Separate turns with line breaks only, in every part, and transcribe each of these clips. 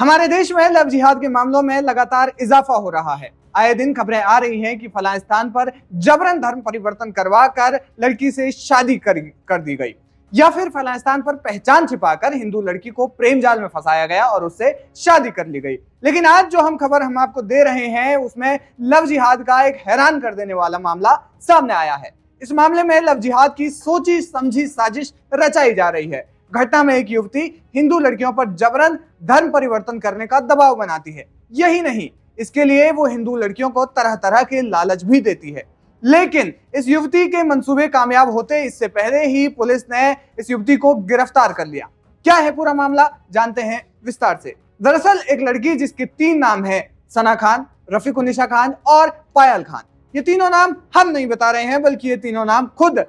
हमारे देश में लव जिहाद के मामलों में लगातार इजाफा हो रहा है आए दिन खबरें आ रही हैं कि फला स्थान पर जबरन धर्म परिवर्तन करवा कर लड़की से शादी कर, कर दी गई या फिर फला स्थान पर पहचान छिपाकर हिंदू लड़की को प्रेम जाल में फंसाया गया और उससे शादी कर ली गई लेकिन आज जो हम खबर हम आपको दे रहे हैं उसमें लव जिहाद का एक हैरान कर देने वाला मामला सामने आया है इस मामले में लव जिहाद की सोची समझी साजिश रचाई जा रही है घटना में एक युवती हिंदू लड़कियों पर जबरन धर्म परिवर्तन करने का दबाव बनाती है यही नहीं इसके लिए वो हिंदू लड़कियों को तरह तरह के लालच भी देती है लेकिन इस युवती के मंसूबे कामयाब होते इससे पहले ही पुलिस ने इस युवती को गिरफ्तार कर लिया क्या है पूरा मामला जानते हैं विस्तार से दरअसल एक लड़की जिसके तीन नाम है सना खान रफीक उनिशा खान और पायल खान ये तीनों नाम हम नहीं बता रहे हैं बल्कि ये तीनों नाम खुद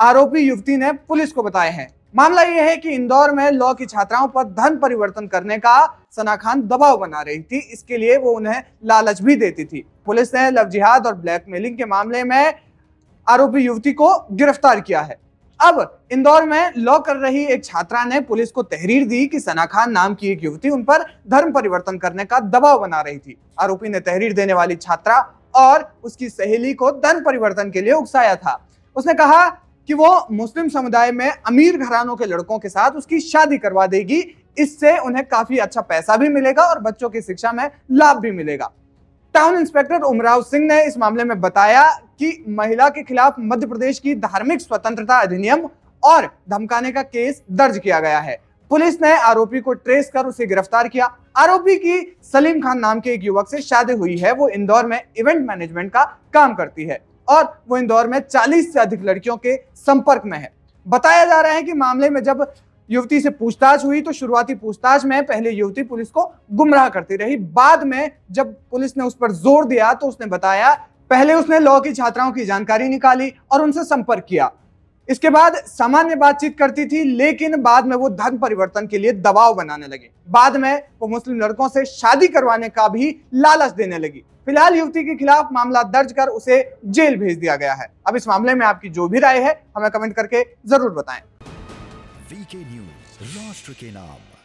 आरोपी युवती ने पुलिस को बताए हैं मामला यह है कि इंदौर में लॉ की छात्राओं पर धन परिवर्तन करने का सना खान दबाव बना रही थी इसके लिए वो उन्हें लालच भी देती थी पुलिस ने लव जिहाद और ब्लैकमेलिंग के मामले में आरोपी युवती को गिरफ्तार किया है अब इंदौर में लॉ कर रही एक छात्रा ने पुलिस को तहरीर दी कि सना खान नाम की एक युवती उन पर धर्म परिवर्तन करने का दबाव बना रही थी आरोपी ने तहरीर देने वाली छात्रा और उसकी सहेली को धर्म परिवर्तन के लिए उकसाया था उसने कहा कि वो मुस्लिम समुदाय में अमीर घरानों के लड़कों के साथ उसकी शादी करवा देगी इससे उन्हें काफी अच्छा पैसा भी मिलेगा और बच्चों की शिक्षा में लाभ भी मिलेगा टाउन इंस्पेक्टर उमराव सिंह ने इस मामले में बताया कि महिला के खिलाफ मध्य प्रदेश की धार्मिक स्वतंत्रता अधिनियम और धमकाने का केस दर्ज किया गया है पुलिस ने आरोपी को ट्रेस कर उसे गिरफ्तार किया आरोपी की सलीम खान नाम के एक युवक से शादी हुई है वो इंदौर में इवेंट मैनेजमेंट का काम करती है और वो इंदौर में 40 से अधिक लड़कियों के संपर्क में है बताया जा रहा है कि मामले में जब युवती से पूछताछ हुई तो शुरुआती पूछताछ में पहले युवती पुलिस को गुमराह करती रही बाद में जब पुलिस ने उस पर जोर दिया तो उसने बताया पहले उसने लॉ की छात्राओं की जानकारी निकाली और उनसे संपर्क किया इसके बाद सामान्य बातचीत करती थी लेकिन बाद में वो धर्म परिवर्तन के लिए दबाव बनाने लगे बाद में वो मुस्लिम लड़कों से शादी करवाने का भी लालच देने लगी फिलहाल युवती के खिलाफ मामला दर्ज कर उसे जेल भेज दिया गया है अब इस मामले में आपकी जो भी राय है हमें कमेंट करके जरूर बताएं। वीके न्यूज राष्ट्र के नाम